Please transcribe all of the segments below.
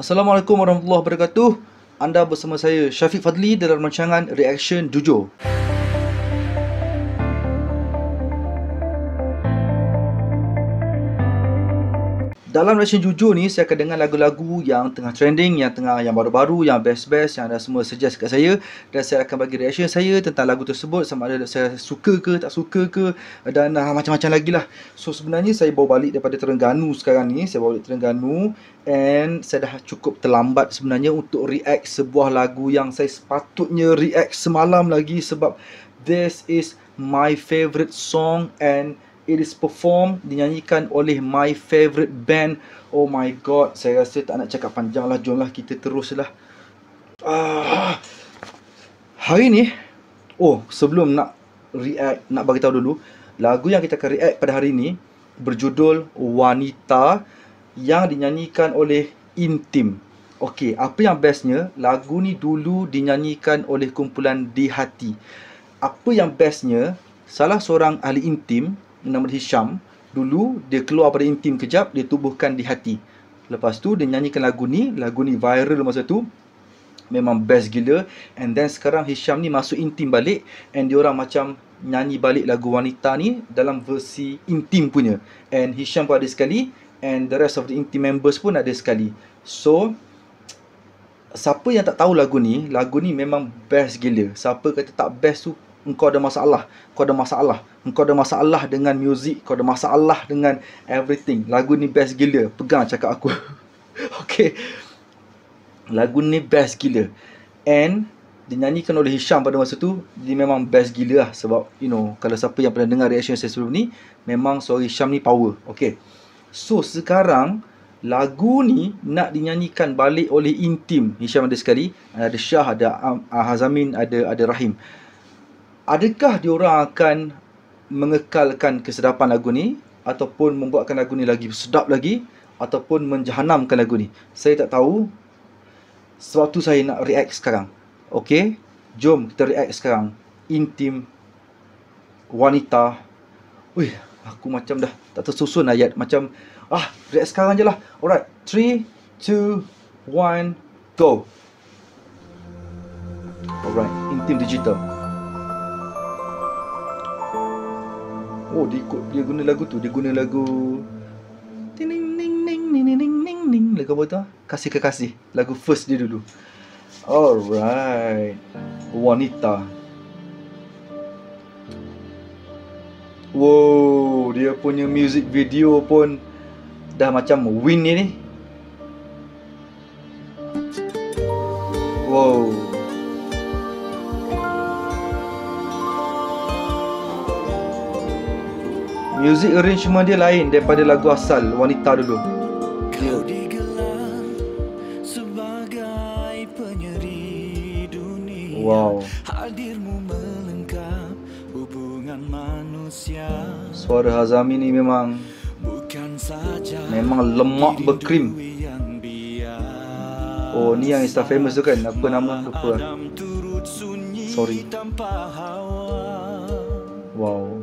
Assalamualaikum warahmatullahi wabarakatuh. Anda bersama saya Syafiq Fadli dalam rancangan Reaction Jujur. Dalam reaksi Jujur ni, saya akan dengar lagu-lagu yang tengah trending, yang tengah yang baru-baru, yang best-best, yang ada semua suggest kat saya. Dan saya akan bagi reaksi saya tentang lagu tersebut, sama ada saya suka ke, tak suka ke, dan ah, macam-macam lagi lah. So, sebenarnya saya bawa balik daripada Terengganu sekarang ni. Saya bawa balik Terengganu. And saya dah cukup terlambat sebenarnya untuk react sebuah lagu yang saya sepatutnya react semalam lagi sebab this is my favorite song and it is performed dinyanyikan oleh my favorite band. Oh my god, saya rasa tak nak cakap panjang panjanglah, jomlah kita teruslah. Ah. Hari ni oh, sebelum nak react nak bagi tahu dulu, lagu yang kita akan react pada hari ni berjudul Wanita yang dinyanyikan oleh Intim. Okey, apa yang bestnya, lagu ni dulu dinyanyikan oleh kumpulan Di Hati. Apa yang bestnya, salah seorang ahli intim nama dia Hisham dulu dia keluar pada intim kejap dia tubuhkan di hati lepas tu dia nyanyikan lagu ni lagu ni viral masa tu memang best gila and then sekarang Hisham ni masuk intim balik and dia orang macam nyanyi balik lagu wanita ni dalam versi intim punya and Hisham pun ada sekali and the rest of the intim members pun ada sekali so siapa yang tak tahu lagu ni lagu ni memang best gila siapa kata tak best tu engkau ada masalah Kau ada masalah Engkau ada masalah dengan muzik Kau ada masalah dengan everything Lagu ni best gila Pegang cakap aku Okay Lagu ni best gila And Dinyanyikan oleh Hisham pada masa tu Dia memang best gila lah Sebab you know Kalau siapa yang pernah dengar reaction saya sebelum ni Memang suara Hisham ni power Okay So sekarang Lagu ni nak dinyanyikan balik oleh intim Hisham ada sekali Ada Shah, ada Hazamin, ada ada Rahim adakah diorang akan mengekalkan kesedapan lagu ni ataupun membuatkan lagu ni lagi sedap lagi ataupun menjahanamkan lagu ni saya tak tahu sebab tu saya nak react sekarang Okay jom kita react sekarang intim wanita wih aku macam dah tak tersusun ayat macam ah react sekarang je lah alright 3 2 1 go alright intim digital Oh dia, dia guna lagu tu Dia guna lagu Ning ning ning ning ning ning ning Lagu apa tu Kasih ke kasih. Lagu first dia dulu Alright Wanita Wow Dia punya music video pun Dah macam win ni ni music arrangement dia lain daripada lagu asal wanita dulu. Wow. Suara Hazami ni memang bukan saja memang lemak berkrim. Oh, ni yang Insta famous tu kan? Apa nama? Lupa. Sorry. Wow.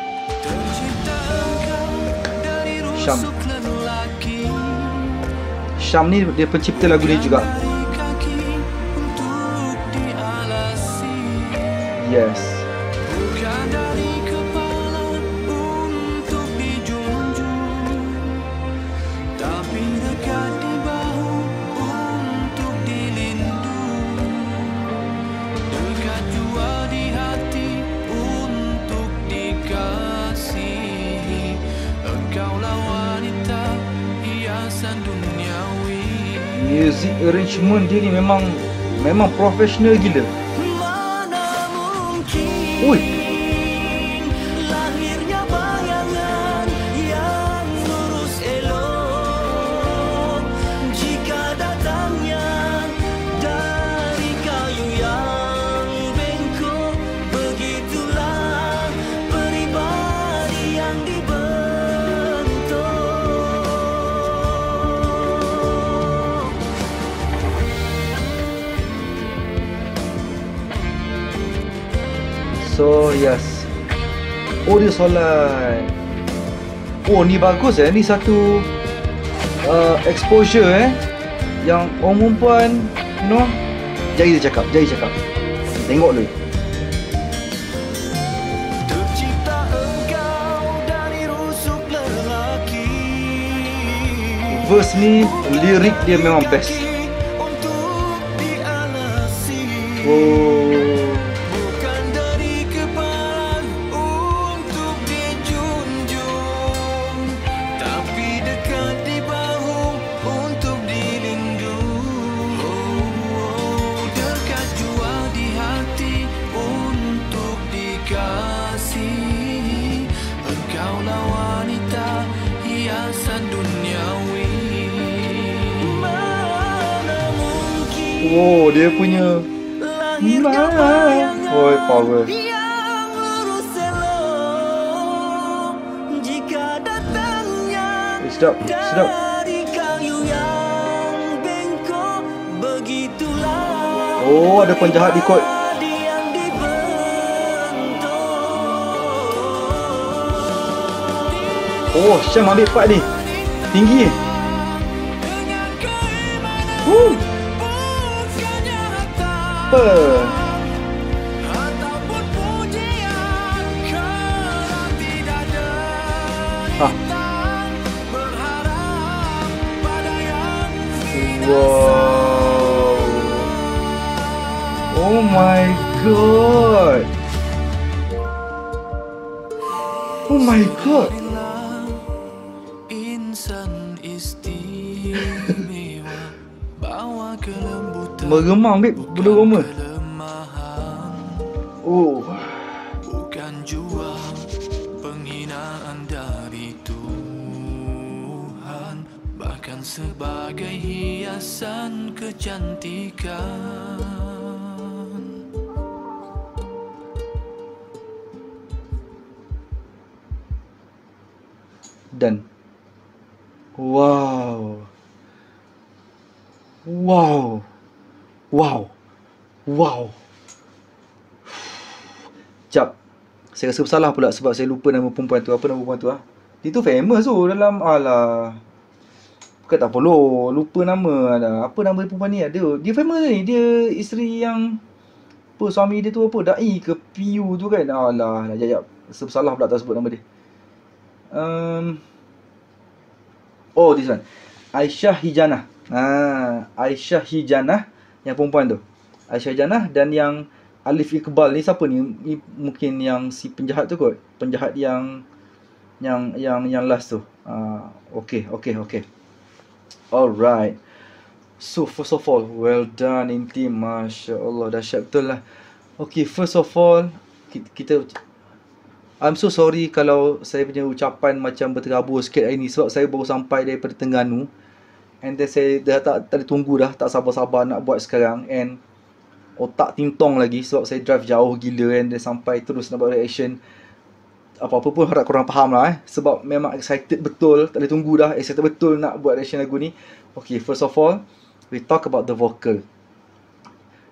Syam Syam ni dia pencipta lagu ni juga Yes arrangement dia ni memang memang profesional gila So yes Oh dia solat Oh ni bagus eh Ni satu uh, Exposure eh Yang orang perempuan You know Jari cakap Jari cakap Tengok dulu Verse ni Lirik dia memang best Oh kesan Oh dia punya Langit kebayangan power eh, Sedap, sedap. Oh ada penjahat di kot Oh Syam ambil part ni tinggi eh Ah. Oh my god. Oh my god. meremang babe bodoh roma oh bukan jua penghinaan dari Tuhan bahkan sebagai hiasan kecantikan dan wow wow Wow. Wow. Jap. Saya rasa bersalah pula sebab saya lupa nama perempuan tu. Apa nama perempuan tu ah? Dia tu famous tu dalam alah. Bukan tak perlu. Lupa nama ada. Apa nama perempuan ni ada? Dia famous ni. Dia isteri yang apa suami dia tu apa? Dai ke PU tu kan? Alah, dah jap. Saya bersalah pula tak sebut nama dia. Um, oh, this one. Aisyah Hijana. Ah, Aisyah Hijana yang perempuan tu Aisyah Jannah dan yang Alif Iqbal ni siapa ni? ni mungkin yang si penjahat tu kot penjahat yang yang yang yang last tu uh, ah, okay okay okay alright so first of all well done inti masya Allah dahsyat betul lah okay first of all kita, I'm so sorry kalau saya punya ucapan macam berterabur sikit hari ni sebab saya baru sampai daripada Tengganu uh, And then saya dah tak, tak ada tunggu dah Tak sabar-sabar nak buat sekarang And Otak tintong lagi Sebab saya drive jauh gila And then sampai terus nak buat reaction Apa-apa pun harap korang faham lah eh Sebab memang excited betul Tak ada tunggu dah Excited betul nak buat reaction lagu ni Okay first of all We talk about the vocal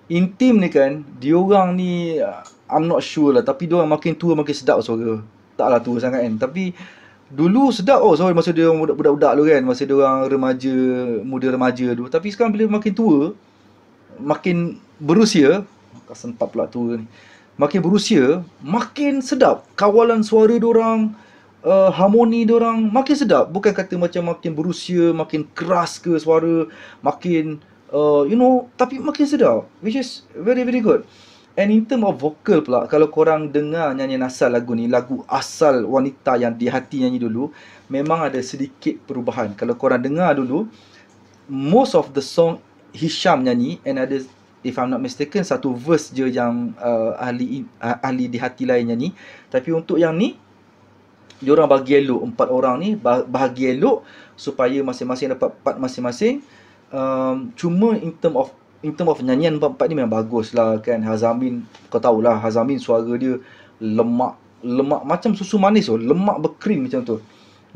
Intim ni kan Diorang ni uh, I'm not sure lah Tapi diorang makin tua makin sedap suara Taklah tua sangat kan Tapi dulu sedap oh sorry masa dia orang budak-budak dulu kan masa dia orang remaja muda remaja dulu tapi sekarang bila makin tua makin berusia sentap pula tu ni makin berusia makin sedap kawalan suara dia orang uh, harmoni dia orang makin sedap bukan kata macam makin berusia makin keras ke suara makin uh, you know tapi makin sedap which is very very good And in term of vocal pula, kalau korang dengar nyanyian asal lagu ni, lagu asal wanita yang di hati nyanyi dulu, memang ada sedikit perubahan. Kalau korang dengar dulu, most of the song Hisham nyanyi and ada if I'm not mistaken satu verse je yang uh, ahli uh, ahli di hati lain nyanyi tapi untuk yang ni dia orang bagi elok empat orang ni bahagi elok supaya masing-masing dapat part masing-masing um, cuma in term of In term of nyanyian empat-empat ni memang bagus lah kan Hazamin Kau tahulah Hazamin suara dia Lemak Lemak macam susu manis tu oh. Lemak berkrim macam tu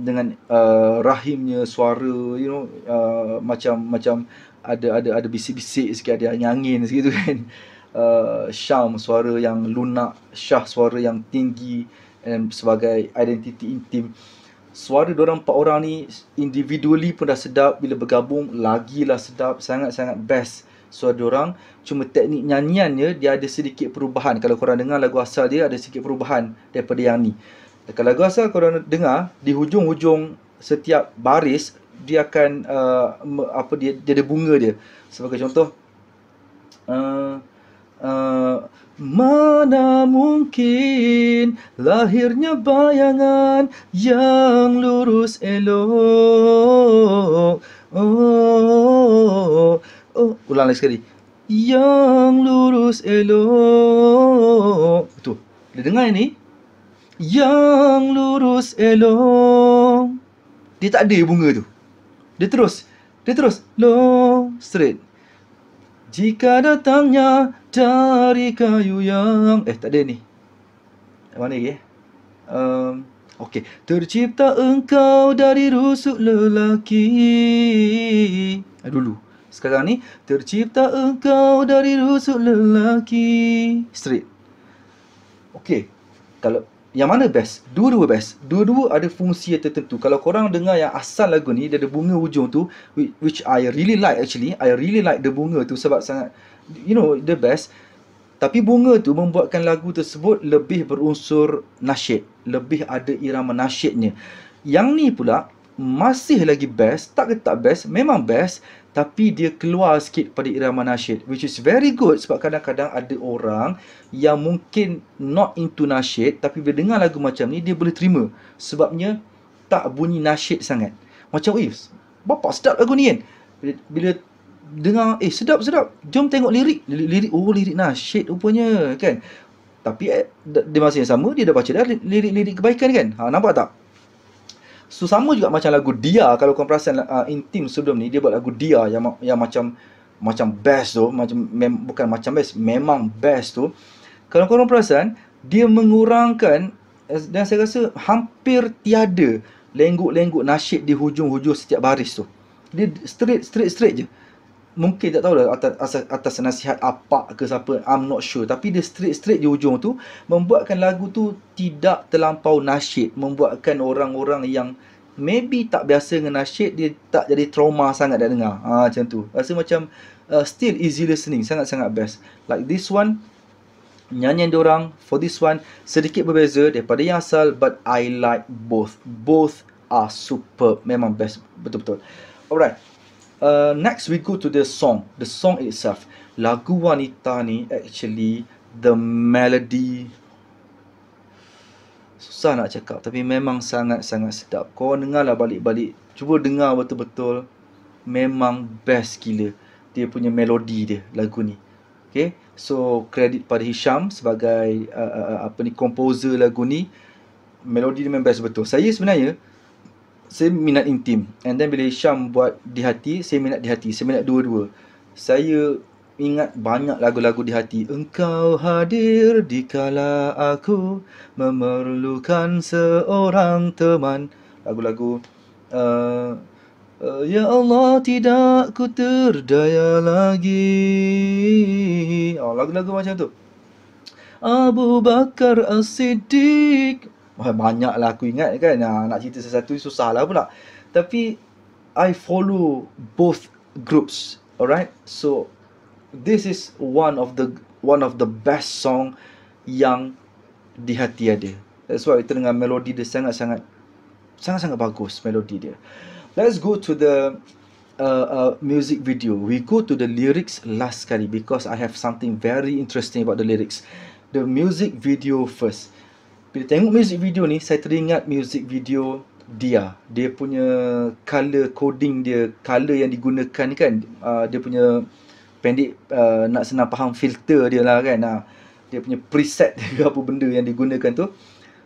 Dengan uh, rahimnya suara You know uh, Macam Macam Ada ada ada bisik-bisik sikit Ada nyangin sikit tu kan uh, Syam suara yang lunak Syah suara yang tinggi And sebagai identiti intim Suara orang empat orang ni Individually pun dah sedap Bila bergabung Lagilah sedap Sangat-sangat best suara orang cuma teknik nyanyiannya dia ada sedikit perubahan kalau korang dengar lagu asal dia ada sedikit perubahan daripada yang ni kalau lagu asal korang dengar di hujung-hujung setiap baris dia akan uh, apa dia, dia ada bunga dia sebagai contoh uh, Uh, mana mungkin lahirnya bayangan yang lurus elok oh, oh, oh, oh oh. Ulang lagi sekali Yang lurus elok Tu Dia dengar ni Yang lurus elok Dia tak ada bunga tu Dia terus Dia terus Long straight Jika datangnya Dari kayu yang Eh tak ada ni Mana lagi eh um, Okay Tercipta engkau dari rusuk lelaki ah, Dulu sekarang ni Tercipta engkau dari rusuk lelaki Straight Okay Kalau Yang mana best? Dua-dua best Dua-dua ada fungsi yang tertentu Kalau korang dengar yang asal lagu ni Dia ada bunga hujung tu Which I really like actually I really like the bunga tu Sebab sangat You know the best tapi bunga tu membuatkan lagu tersebut lebih berunsur nasyid. Lebih ada irama nasyidnya. Yang ni pula masih lagi best. Tak ke tak best. Memang best tapi dia keluar sikit pada irama nasyid which is very good sebab kadang-kadang ada orang yang mungkin not into nasyid tapi bila dengar lagu macam ni dia boleh terima sebabnya tak bunyi nasyid sangat macam Ifs bapak sedap lagu ni kan bila, bila dengar eh sedap sedap jom tengok lirik lirik, lirik oh lirik nasyid rupanya kan tapi eh, di masa yang sama dia dah baca dah lirik-lirik kebaikan kan ha, nampak tak So sama juga macam lagu Dia kalau kau perasan uh, Intim sebelum ni dia buat lagu Dia yang yang macam macam best tu macam mem, bukan macam best memang best tu. Kalau kau perasan dia mengurangkan dan saya rasa hampir tiada lengguk-lengguk nasyid di hujung-hujung setiap baris tu. Dia straight straight straight je mungkin tak tahu lah atas, atas nasihat apa ke siapa I'm not sure tapi dia straight-straight di hujung tu membuatkan lagu tu tidak terlampau nasyid membuatkan orang-orang yang maybe tak biasa dengan nasyid dia tak jadi trauma sangat dah dengar ha, macam tu rasa macam uh, still easy listening sangat-sangat best like this one nyanyian orang for this one sedikit berbeza daripada yang asal but I like both both are superb memang best betul-betul alright Uh, next we go to the song the song itself lagu wanita ni actually the melody susah nak cakap tapi memang sangat-sangat sedap kau dengarlah balik-balik cuba dengar betul-betul memang best gila dia punya melodi dia lagu ni okey so credit pada Hisham sebagai uh, uh, uh apa ni composer lagu ni melodi dia memang best betul saya sebenarnya saya minat intim and then bila Syam buat di hati saya minat di hati saya minat dua-dua saya ingat banyak lagu-lagu di hati engkau hadir di kala aku memerlukan seorang teman lagu-lagu uh, uh ya Allah tidak ku terdaya lagi oh, lagu-lagu macam tu Abu Bakar As-Siddiq banyaklah aku ingat kan ha, nak cerita sesuatu susah lah, pula tapi i follow both groups alright so this is one of the one of the best song yang di hati dia that's why kita dengar melodi dia sangat-sangat sangat-sangat bagus melodi dia let's go to the uh, uh, music video we go to the lyrics last kali because i have something very interesting about the lyrics the music video first bila tengok music video ni, saya teringat music video dia. Dia punya color coding dia, color yang digunakan kan. Uh, dia punya pendek uh, nak senang faham filter dia lah kan. Uh, dia punya preset dia apa benda yang digunakan tu.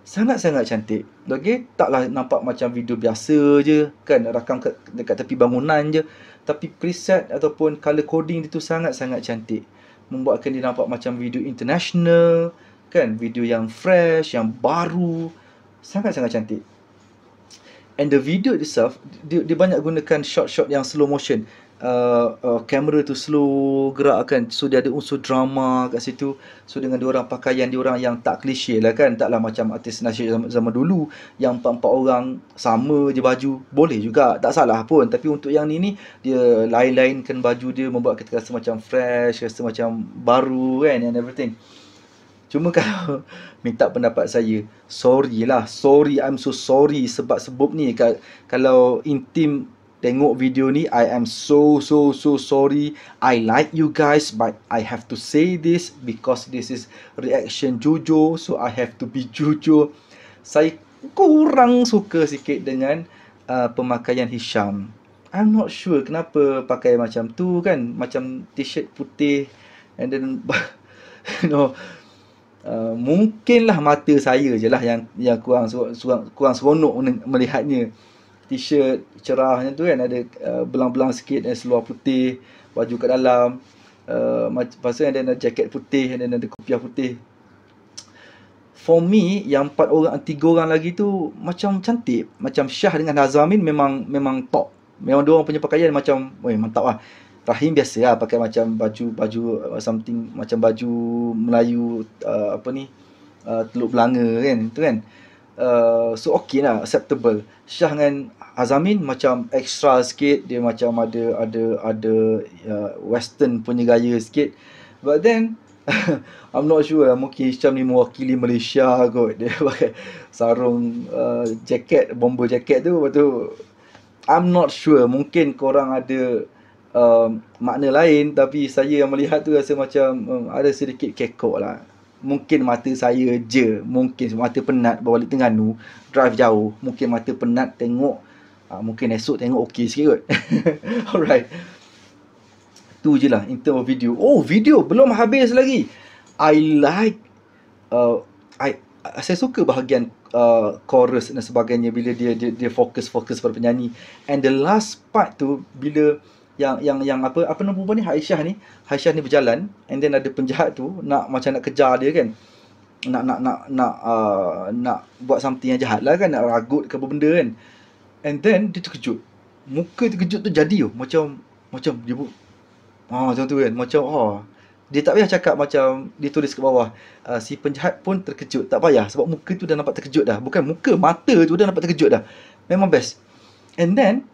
Sangat-sangat cantik. Okay? Taklah nampak macam video biasa je kan. Rakam kat, dekat tepi bangunan je. Tapi preset ataupun color coding dia tu sangat-sangat cantik. Membuatkan dia nampak macam video international kan video yang fresh yang baru sangat-sangat cantik and the video itself dia, dia banyak gunakan shot-shot yang slow motion kamera uh, uh, tu slow gerak kan so dia ada unsur drama kat situ so dengan diorang pakaian orang yang tak klise lah kan taklah macam artis nasyid zaman, zaman dulu yang empat-empat orang sama je baju boleh juga tak salah pun tapi untuk yang ni ni dia lain-lainkan baju dia membuat kita rasa macam fresh rasa macam baru kan and everything Cuma kalau minta pendapat saya, sorry lah, sorry, I'm so sorry sebab sebab ni. Kalau intim tengok video ni, I am so so so sorry. I like you guys but I have to say this because this is reaction JoJo, So I have to be JoJo. Saya kurang suka sikit dengan uh, pemakaian Hisham. I'm not sure kenapa pakai macam tu kan. Macam t-shirt putih and then, you know, Uh, mungkinlah mata saya je lah yang yang kurang kurang, kurang seronok melihatnya t-shirt cerahnya tu kan ada uh, belang-belang sikit dan seluar putih baju kat dalam uh, pasal yang ada jaket putih yang ada kopiah putih for me yang empat orang tiga orang lagi tu macam cantik macam Syah dengan Azamin memang memang top memang dua orang punya pakaian macam weh mantap lah rahim biasa lah pakai macam baju baju uh, something macam baju Melayu uh, apa ni uh, Teluk Belanga kan tu kan uh, so okay lah acceptable Syah dengan Azamin macam extra sikit dia macam ada ada ada uh, western punya gaya sikit but then I'm not sure lah mungkin Syam ni mewakili Malaysia kot dia pakai sarung uh, jacket bomber jacket tu lepas tu I'm not sure mungkin korang ada Um, makna lain tapi saya yang melihat tu rasa macam um, ada sedikit kekok lah mungkin mata saya je mungkin mata penat bawa balik Terengganu drive jauh mungkin mata penat tengok uh, mungkin esok tengok okey sikit kot alright tu je lah in term of video oh video belum habis lagi I like uh, I saya suka bahagian uh, chorus dan sebagainya bila dia dia, dia fokus fokus pada penyanyi and the last part tu bila yang yang yang apa apa nama perempuan ni Aisyah ni Aisyah ni berjalan and then ada penjahat tu nak macam nak kejar dia kan nak nak nak nak uh, nak buat something yang jahat lah kan nak ragut ke apa benda kan and then dia terkejut muka terkejut tu jadi tu oh. macam macam dia buat. Oh macam tu kan macam oh dia tak payah cakap macam dia tulis ke bawah uh, si penjahat pun terkejut tak payah sebab muka tu dah nampak terkejut dah bukan muka mata tu dah nampak terkejut dah memang best and then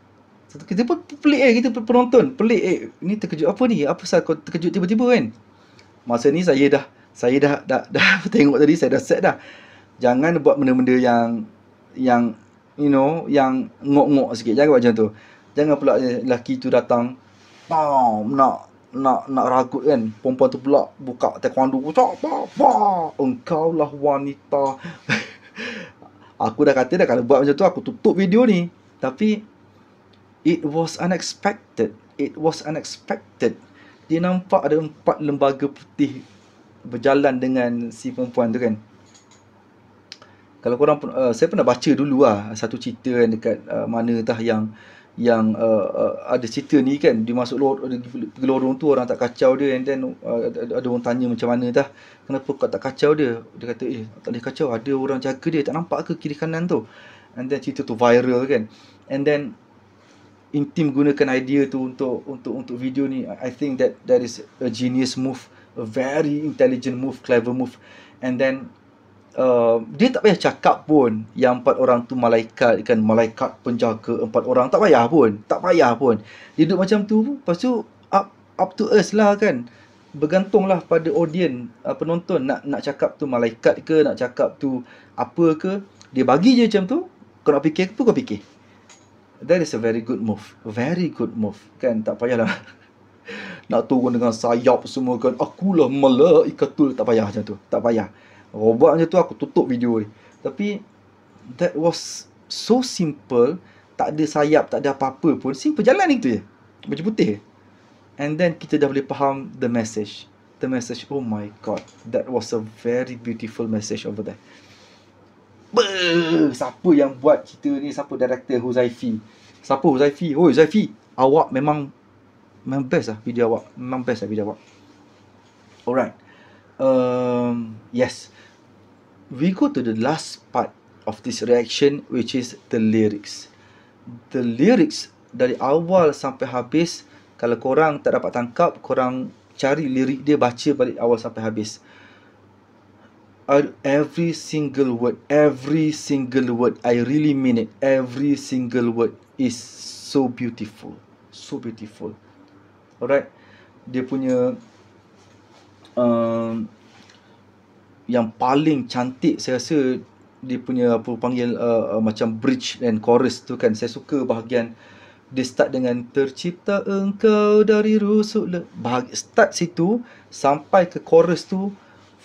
kita pun pelik eh kita penonton pelik eh ni terkejut apa ni apa sebab terkejut tiba-tiba kan masa ni saya dah saya dah dah, dah, dah tengok tadi saya dah set dah jangan buat benda-benda yang yang you know yang ngok-ngok sikit jangan buat macam tu jangan pula eh, lelaki tu datang pam nak nak nak ragut kan perempuan tu pula buka taekwondo ba ba engkau lah wanita aku dah kata dah kalau buat macam tu aku tutup video ni tapi It was unexpected. It was unexpected. Dia nampak ada empat lembaga putih berjalan dengan si perempuan tu kan. Kalau korang pun, uh, saya pernah baca dulu lah satu cerita kan dekat uh, eh, mana tah yang yang uh, uh, ada cerita ni kan dia masuk lorong, lorong tu orang tak kacau dia and then uh, ada orang tanya macam mana tah kenapa kau tak kacau dia dia kata eh tak boleh kacau ada orang jaga dia tak nampak ke kiri kanan tu and then cerita tu viral kan and then intim gunakan idea tu untuk untuk untuk video ni i think that that is a genius move a very intelligent move clever move and then uh, dia tak payah cakap pun yang empat orang tu malaikat kan malaikat penjaga empat orang tak payah pun tak payah pun dia duduk macam tu lepas tu up, up to us lah kan Bergantung lah pada audien uh, penonton nak nak cakap tu malaikat ke nak cakap tu apa ke dia bagi je macam tu kau nak fikir apa kau fikir That is a very good move. Very good move. Kan tak payahlah. Nak turun dengan sayap semua kan. Akulah malaikatul. Tak payah macam tu. Tak payah. Robot macam tu aku tutup video ni. Tapi that was so simple. Tak ada sayap, tak ada apa-apa pun. Simple jalan ni tu je. Macam putih. And then kita dah boleh faham the message. The message, oh my god. That was a very beautiful message over there. Ber, siapa yang buat cerita ni? Siapa director Huzaifi? Siapa Huzaifi? Oi, Huzaifi, awak memang memang best lah video awak. Memang best lah video awak. Alright. Um, yes. We go to the last part of this reaction which is the lyrics. The lyrics dari awal sampai habis kalau korang tak dapat tangkap, korang cari lirik dia baca balik awal sampai habis. Uh, every single word, every single word, I really mean it, every single word is so beautiful, so beautiful. Alright, dia punya um, yang paling cantik saya rasa dia punya apa panggil uh, uh macam bridge and chorus tu kan saya suka bahagian dia start dengan tercipta engkau dari rusuk le bahagian start situ sampai ke chorus tu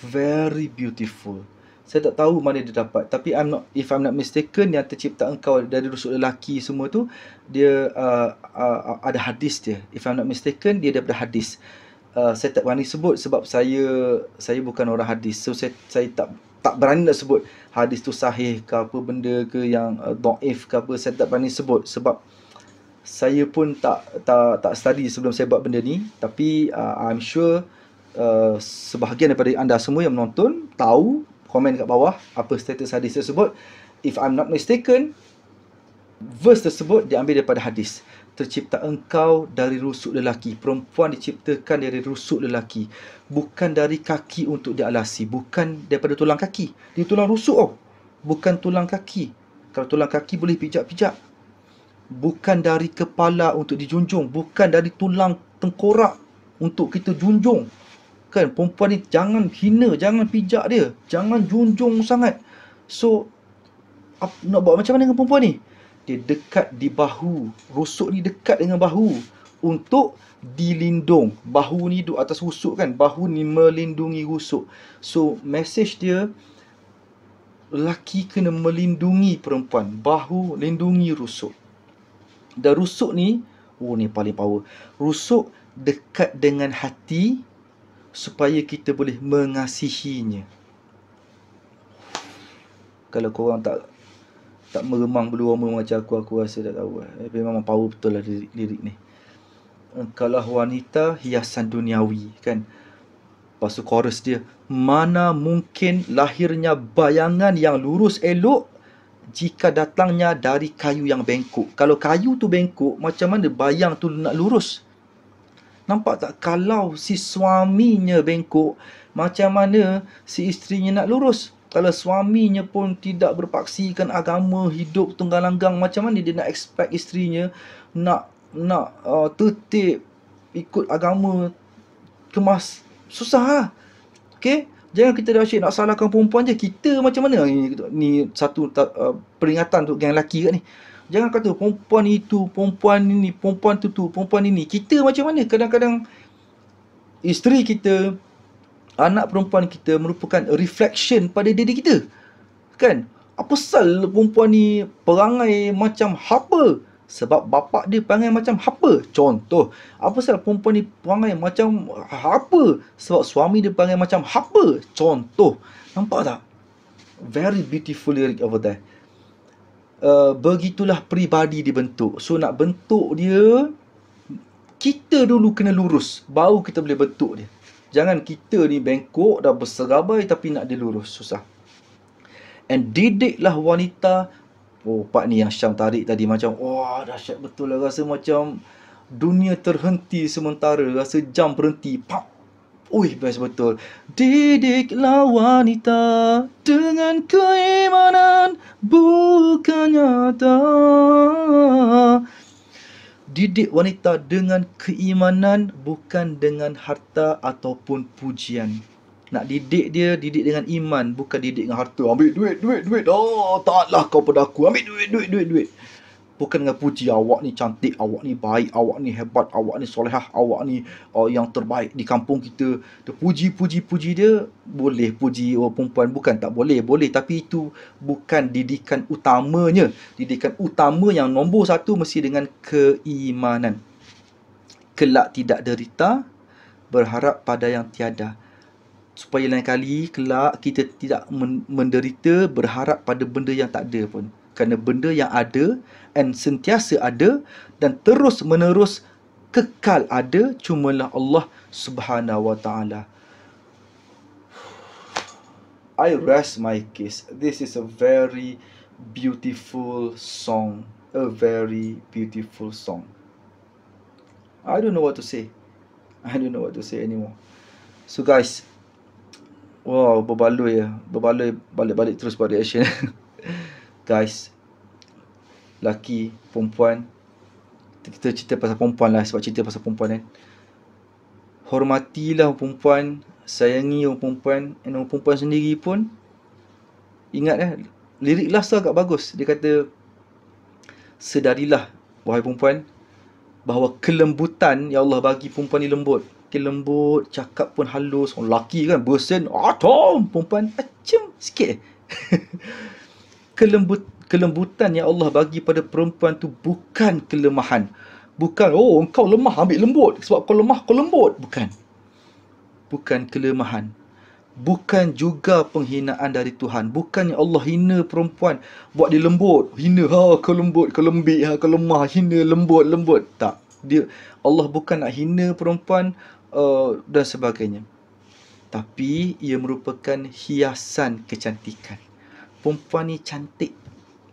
very beautiful. Saya tak tahu mana dia dapat tapi I'm not if I'm not mistaken yang tercipta engkau dari rusuk lelaki semua tu dia uh, uh, uh, ada hadis dia. If I'm not mistaken dia daripada hadis. Uh, saya tak berani sebut sebab saya saya bukan orang hadis. So saya saya tak tak berani nak sebut hadis tu sahih ke apa benda ke yang uh, daif ke apa saya tak berani sebut sebab saya pun tak tak tak study sebelum saya buat benda ni tapi uh, I'm sure Uh, sebahagian daripada anda semua yang menonton tahu komen kat bawah apa status hadis tersebut if i'm not mistaken verse tersebut diambil daripada hadis tercipta engkau dari rusuk lelaki perempuan diciptakan dari rusuk lelaki bukan dari kaki untuk dialasi bukan daripada tulang kaki dia tulang rusuk oh bukan tulang kaki kalau tulang kaki boleh pijak-pijak bukan dari kepala untuk dijunjung bukan dari tulang tengkorak untuk kita junjung kan perempuan ni jangan hina jangan pijak dia jangan junjung sangat so nak buat macam mana dengan perempuan ni dia dekat di bahu rusuk ni dekat dengan bahu untuk dilindung bahu ni duduk atas rusuk kan bahu ni melindungi rusuk so message dia lelaki kena melindungi perempuan bahu lindungi rusuk dan rusuk ni oh ni paling power rusuk dekat dengan hati supaya kita boleh mengasihinya. Kalau korang tak tak meremang belum umur macam aku, aku rasa tak tahu. Lah. Tapi memang power betul lah lirik, lirik ni. Eh, kalau wanita, hiasan duniawi kan. Lepas tu chorus dia. Mana mungkin lahirnya bayangan yang lurus elok jika datangnya dari kayu yang bengkok. Kalau kayu tu bengkok, macam mana bayang tu nak lurus? Nampak tak kalau si suaminya bengkok, macam mana si isterinya nak lurus? Kalau suaminya pun tidak berpaksikan agama, hidup tunggal langgang, macam mana dia nak expect isterinya nak nak uh, tertib ikut agama kemas susah lah. Okay? Jangan kita dah asyik nak salahkan perempuan je. Kita macam mana? Ni, Ini satu uh, peringatan untuk geng lelaki kat ni. Jangan kata perempuan itu, perempuan ini, perempuan itu, tu, perempuan ini. Kita macam mana? Kadang-kadang isteri kita, anak perempuan kita merupakan reflection pada diri kita. Kan? Apa sal perempuan ni perangai macam apa? Sebab bapak dia perangai macam apa? Contoh, apa sal perempuan ni perangai macam apa? Sebab suami dia perangai macam apa? Contoh, nampak tak? Very beautiful lyric over there. Uh, begitulah peribadi dibentuk. So nak bentuk dia kita dulu kena lurus baru kita boleh bentuk dia. Jangan kita ni bengkok dah berserabai tapi nak dia lurus susah. And didiklah wanita Oh, pak ni yang Syam tarik tadi macam Wah, dahsyat betul lah Rasa macam Dunia terhenti sementara Rasa jam berhenti Pak, Ui, best betul. Didiklah wanita dengan keimanan bukan nyata. Didik wanita dengan keimanan bukan dengan harta ataupun pujian. Nak didik dia, didik dengan iman bukan didik dengan harta. Ambil duit, duit, duit. Oh, taatlah kau pada aku. Ambil duit, duit, duit. duit bukan dengan puji awak ni cantik, awak ni baik, awak ni hebat, awak ni solehah, awak ni uh, yang terbaik di kampung kita. Tu puji puji puji dia boleh puji orang perempuan bukan tak boleh, boleh tapi itu bukan didikan utamanya. Didikan utama yang nombor satu mesti dengan keimanan. Kelak tidak derita, berharap pada yang tiada. Supaya lain kali kelak kita tidak menderita berharap pada benda yang tak ada pun kerana benda yang ada and sentiasa ada dan terus menerus kekal ada cumalah Allah Subhanahu Wa Taala. I rest my case. This is a very beautiful song. A very beautiful song. I don't know what to say. I don't know what to say anymore. So guys, wow, berbaloi ya. Berbaloi balik-balik terus pada action. guys laki perempuan kita cerita pasal perempuan lah sebab cerita pasal perempuan kan hormatilah perempuan sayangi orang perempuan dan orang perempuan sendiri pun ingat eh lirik last tu agak bagus dia kata sedarilah wahai perempuan bahawa kelembutan yang Allah bagi perempuan ni lembut Okay, lembut, cakap pun halus Orang lelaki kan, bersen, atom Perempuan, acem, sikit eh. kelembut kelembutan yang Allah bagi pada perempuan tu bukan kelemahan. Bukan, oh kau lemah ambil lembut. Sebab kau lemah, kau lembut. Bukan. Bukan kelemahan. Bukan juga penghinaan dari Tuhan. Bukannya Allah hina perempuan. Buat dia lembut. Hina, ha, kau lembut, kau lembik, ha, kau lemah. Hina, lembut, lembut. Tak. Dia, Allah bukan nak hina perempuan uh, dan sebagainya. Tapi ia merupakan hiasan kecantikan perempuan ni cantik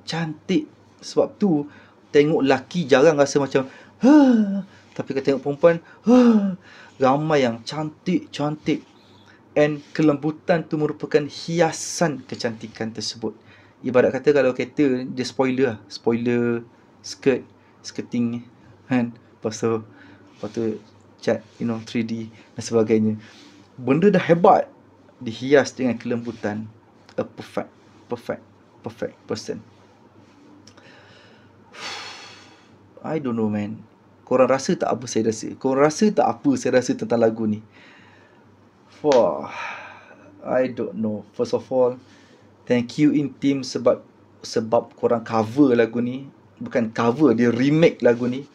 cantik sebab tu tengok laki jarang rasa macam ha tapi kalau tengok perempuan ha ramai yang cantik cantik and kelembutan tu merupakan hiasan kecantikan tersebut ibarat kata kalau kereta dia spoiler lah. spoiler skirt skirting kan pasal patut chat you know 3D dan sebagainya benda dah hebat dihias dengan kelembutan a perfect perfect perfect person I don't know man Korang rasa tak apa saya rasa Korang rasa tak apa saya rasa tentang lagu ni Wah, I don't know First of all Thank you in team sebab Sebab korang cover lagu ni Bukan cover, dia remake lagu ni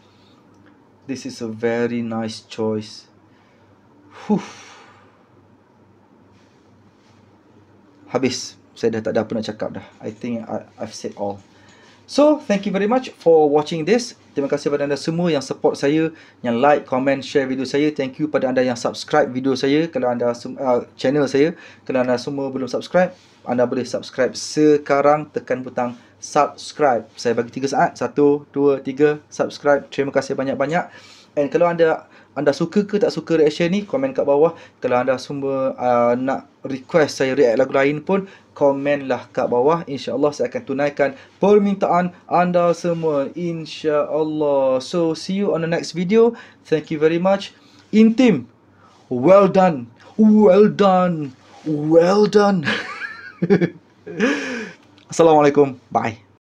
This is a very nice choice Huff. Habis saya dah tak ada apa nak cakap dah. I think I, I've said all. So, thank you very much for watching this. Terima kasih kepada anda semua yang support saya, yang like, comment, share video saya. Thank you pada anda yang subscribe video saya, kalau anda uh, channel saya, kalau anda semua belum subscribe, anda boleh subscribe sekarang tekan butang subscribe. Saya bagi 3 saat. 1 2 3 subscribe. Terima kasih banyak-banyak. And kalau anda anda suka ke tak suka reaction ni komen kat bawah Kalau anda semua uh, nak request saya react lagu lain pun Comment lah kat bawah InsyaAllah saya akan tunaikan permintaan anda semua InsyaAllah So see you on the next video Thank you very much Intim Well done Well done Well done Assalamualaikum Bye